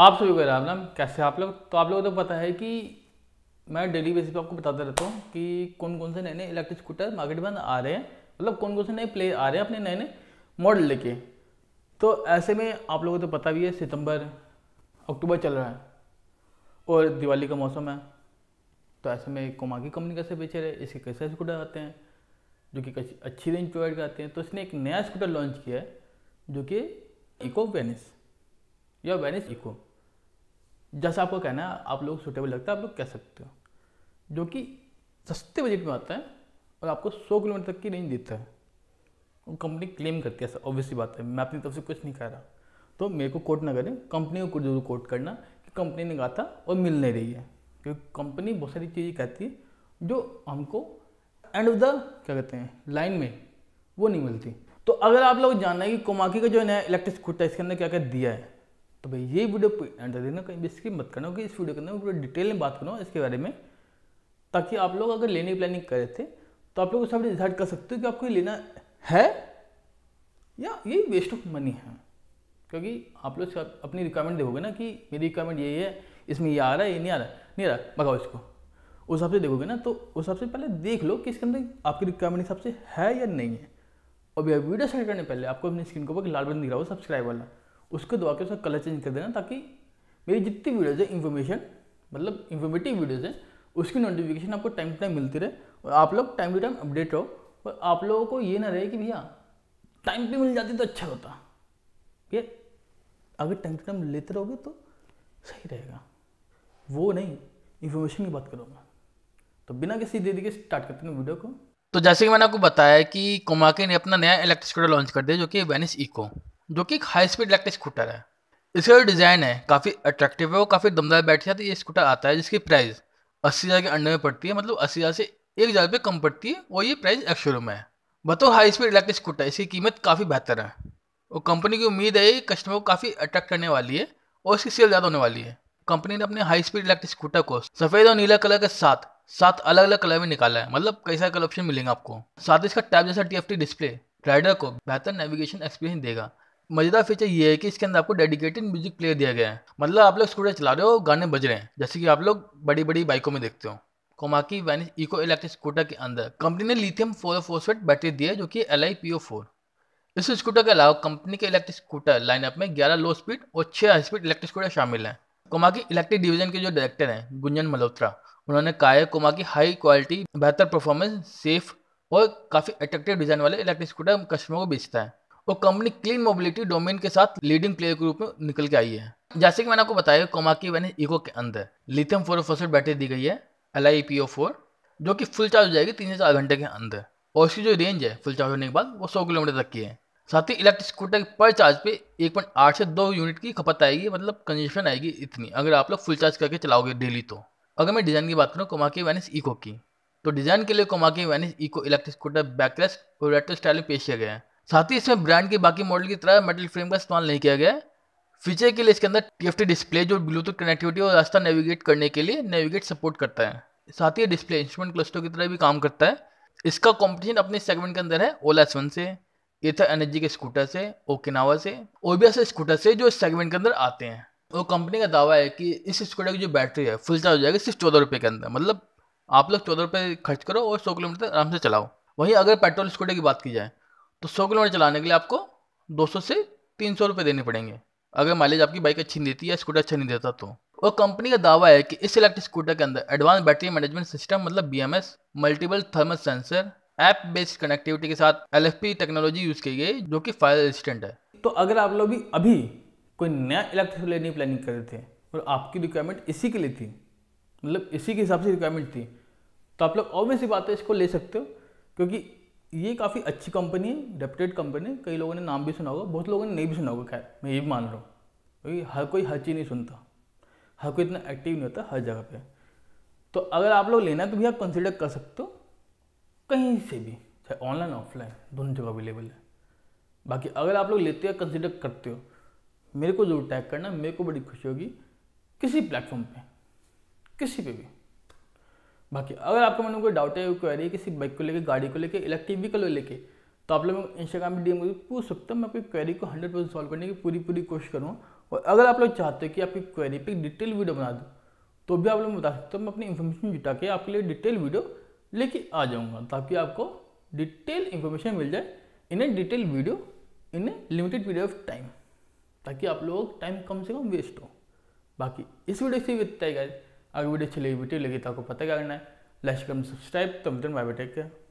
आप सभी को राम राम कैसे आप लोग तो आप लोगों को तो पता है कि मैं डेली बेसिस पे आपको बताते रहता हूँ कि कौन कौन से नए नए इलेक्ट्रिक स्कूटर मार्केट में आ रहे हैं मतलब कौन कौन से नए प्ले आ रहे हैं अपने नए नए मॉडल लेके तो ऐसे में आप लोगों को तो पता भी है सितंबर अक्टूबर चल रहा है और दिवाली का मौसम है तो ऐसे में कोमा की कंपनी कैसे बेचे रहे इसके कैसे स्कूटर आते हैं जो कि अच्छी रेंज प्रोवाइड करते हैं तो इसने एक नया स्कूटर लॉन्च किया है जो कि इको वेनिस या वेनिस इको जैसा आपको कहना है आप लोग सुटेबल लगता है आप लोग कह सकते हो जो कि सस्ते बजट में आता है और आपको सौ किलोमीटर तक की रेंज देता है वो कंपनी क्लेम करती है ऑब्वियसली बात है मैं अपनी तरफ से कुछ नहीं कह रहा तो मेरे को कोट ना करें कंपनी को जरूर कोट करना कि कंपनी ने कहा था और मिल नहीं रही है क्योंकि कंपनी बहुत सारी चीज़ें कहती है जो हमको एंड ऑफ द क्या कहते हैं लाइन में वो नहीं मिलती तो अगर आप लोग जानना है कि कोमाकी का जो नया इलेक्ट्रिक स्कूटर इसके अंदर क्या क्या दिया है तो भाई ये वीडियो एंड देना कहीं भी स्किप मत करना क्योंकि इस वीडियो के अंदर मैं पूरा डिटेल में बात करूँ इसके बारे में ताकि आप लोग अगर लेने की प्लानिंग करे थे तो आप लोग उस डिसाइड कर सकते हो कि आपको ये लेना है या ये वेस्ट ऑफ मनी है क्योंकि आप लोग अपनी रिक्वायरमेंट देखोगे ना कि मेरी रिक्वायरमेंट यही है इसमें ये आ रहा है ये नहीं आ रहा नहीं आ रहा भगाओ इसको उस हिसाब से देखोगे ना तो उस हिसाब से पहले देख लो कि इसके अंदर आपकी रिक्वायरमेंट हिसाब से है या नहीं है और वीडियो स्टार्ट करने पहले आपको अपनी स्क्रीन को ऊपर लाल बटन दिख रहा हो सब्सक्राइब वाला उसको दबा के उसका कलर चेंज कर देना ताकि मेरी जितनी वीडियोज़ है इन्फॉर्मेशन मतलब इन्फॉर्मेटिव वीडियोज़ हैं उसकी नोटिफिकेशन आपको टाइम टू टाइम मिलती रहे और आप लोग टाइम टू टाइम अपडेट रहो और आप लोगों को ये ना रहे कि भैया टाइम पे मिल जाती तो अच्छा होता भैया अगर टाइम टू टाइम लेते रहोगे तो सही रहेगा वो नहीं इन्फॉर्मेशन की बात करूँगा तो बिना किसी देरी के स्टार्ट करते हैं वीडियो को तो जैसे कि मैंने आपको बताया कि कोमाके ने अपना नया इलेक्ट्रिक स्कूटर लॉन्च कर दिया जो कि वेनिस इको जो कि एक हाई स्पीड इलेक्ट्रिक स्कूटर है इसका जो डिज़ाइन है काफ़ी अट्रैक्टिव है और काफ़ी दमदार बैटरी के साथ ये स्कूटर आता है जिसकी प्राइस अस्सी हज़ार के अंडर में पड़ती है मतलब अस्सी हज़ार से एक हज़ार रुपये कम पड़ती है और ये प्राइस एक शोरूम है बतो हाई स्पीड इलेक्ट्रिक स्कूटर इसकी कीमत काफ़ी बेहतर है और कंपनी की उम्मीद है कस्टमर को काफ़ी अट्रैक्ट करने वाली है और इसकी सेल ज़्यादा होने वाली है कंपनी ने अपने हाई स्पीड इलेक्ट्रिक स्कूटर को सफ़ेद और नीला कलर के साथ सात अलग अलग कलर में निकाला है मतलब कई सारे कलर ऑप्शन मिलेंगे आपको साथ ही इसका टैब जैसा टी डिस्प्ले राइडर को बेहतर नेविगेशन एक्सपीरियंस देगा मजेदार फीचर ये है कि इसके अंदर आपको डेडिकेटेड म्यूजिक प्लेयर दिया गया है मतलब आप लोग स्कूटर चला रहे हो गाने बज रहे हैं जैसे कि आप लोग बड़ी बड़ी बाइकों में देखते हो Komaki Venice eco electric scooter के अंदर कंपनी ने लिथियम फोर फोसफेट बैटरी दी है जो कि L I P O four इस स्कूटर के अलावा कंपनी के इलेक्ट्रिक स्कूटर लाइनअप में ग्यारह लो स्पीड और छह हाई स्पीड इलेक्ट्रिक स्कूटर शामिल हैं कोमाकी इलेक्ट्रिक डिवीजन के जो डायरेक्टर हैं गुंजन मल्होत्रा उन्होंने कहा है कोमाकी हाई क्वालिटी बेहतर परफॉर्मेंस सेफ और काफ़ी अट्रैक्टिव डिज़ाइन वाले इलेक्ट्रिक स्कूटर कस्टमर को बेचता है वो कंपनी क्लीन मोबिलिटी डोमेन के साथ लीडिंग प्लेयर के रूप में निकल के आई है जैसे कि मैंने आपको बताया कोमाकी वैन इको के अंदर लिथियम फोरोफोसेट बैटरी दी गई है L I P O four जो कि फुल चार्ज हो जाएगी तीन से चार घंटे के अंदर और उसकी जो रेंज है फुल चार्ज होने के बाद वो सौ किलोमीटर तक की है साथ ही इलेक्ट्रिक स्कूटर पर चार्ज पे एक पॉइंट आठ से दो यूनिट की खपत आएगी मतलब कंजेशन आएगी इतनी अगर आप लोग फुल चार्ज करके चलाओगे डेली तो अगर मैं डिज़ाइन की बात करूँ कोमाकी वैनिस इको की तो डिज़ाइन के लिए Komaki Venice eco electric scooter backless और रेट्रो स्टाइल में पेश किया गया है साथ ही इसमें ब्रांड के बाकी मॉडल की तरह मेटल फ्रेम का इस्तेमाल नहीं किया गया है फीचर के लिए इसके अंदर टी डिस्प्ले जो ब्लूटूथ कनेक्टिविटी और रास्ता नेविगेट करने के लिए नेविगेट सपोर्ट करता है साथ ही डिस्प्ले इंस्ट्रूमेंट क्लस्टर की तरह भी काम करता है इसका कॉम्पिटिशन अपने सेगमेंट के अंदर है ओला एस वन से एथर एनर्जी के स्कूटर से ओकिनावा से ऐसे स्कूटर से जो इस सेगमेंट के अंदर आते हैं और कंपनी का दावा है कि इस स्कूटर की जो बैटरी है फुल चार्ज हो जाएगी सिर्फ चौदह रुपये के अंदर मतलब आप लोग चौदह रुपये खर्च करो और सौ किलोमीटर आराम से चलाओ वहीं अगर पेट्रोल स्कूटर की बात की जाए तो सौ किलोमीटर चलाने के लिए आपको दो सौ से तीन सौ रुपये देने पड़ेंगे अगर माइलेज आपकी बाइक अच्छी नहीं देती या स्कूटर अच्छा नहीं देता तो और कंपनी का दावा है कि इस इलेक्ट्रिक स्कूटर के अंदर एडवांस बैटरी मैनेजमेंट सिस्टम मतलब B multiple thermal sensor app based connectivity के साथ एल टेक्नोलॉजी यूज की गई जो कि फायर रेजिस्टेंट है तो अगर आप लोग भी अभी कोई नया इलेक्ट्रिक लेने की प्लानिंग कर रहे थे और आपकी रिक्वायरमेंट इसी के लिए थी मतलब इसी के हिसाब से रिक्वायरमेंट थी तो आप लोग ऑब्वियसली बात है इसको ले सकते हो क्योंकि ये काफ़ी अच्छी कंपनी है डेप्टेड कंपनी कई लोगों ने नाम भी सुना होगा बहुत लोगों ने नहीं भी सुना होगा खैर मैं ये भी मान रहा हूँ क्योंकि हर कोई हर चीज़ नहीं सुनता हर कोई इतना एक्टिव नहीं होता हर जगह पे तो अगर आप लोग लेना है तो भी आप कंसिडर कर सकते हो कहीं से भी चाहे ऑनलाइन ऑफलाइन दोनों जगह अवेलेबल है बाकी अगर आप लोग लेते हो कंसिडर करते हो मेरे को जरूर टैग करना मेरे को बड़ी खुशी होगी किसी प्लेटफॉर्म पे किसी पे भी बाकी अगर आपके मन में कोई डाउट है क्वेरी है किसी बाइक को लेकर गाड़ी को लेकर इलेक्ट्रिक व्हीकल को लेकर तो आप लोग इंस्टाग्राम पर डीएम पूछ सकते हो मैं आपकी क्वेरी को हंड्रेड परसेंट सॉल्व करने की पूरी पूरी कोशिश करूँ और अगर आप लोग चाहते हो कि आपकी क्वेरी पर डिटेल वीडियो बना दूँ तो भी आप लोग बता सकते हो मैं अपनी इन्फॉर्मेशन जुटा के आपके लिए डिटेल वीडियो लेके आ जाऊँगा ताकि आपको डिटेल इन्फॉर्मेशन मिल जाए in a detail video in a limited period of time ताकि आप लोग टाइम कम से कम वेस्ट हो बाकी इस वीडियो से भी इतना ही अगर वीडियो अच्छी लगी वीडियो लगी तो आपको पता क्या करना है लाइक कमेंट सब्सक्राइब तो मित्र बाय बाय टेक केयर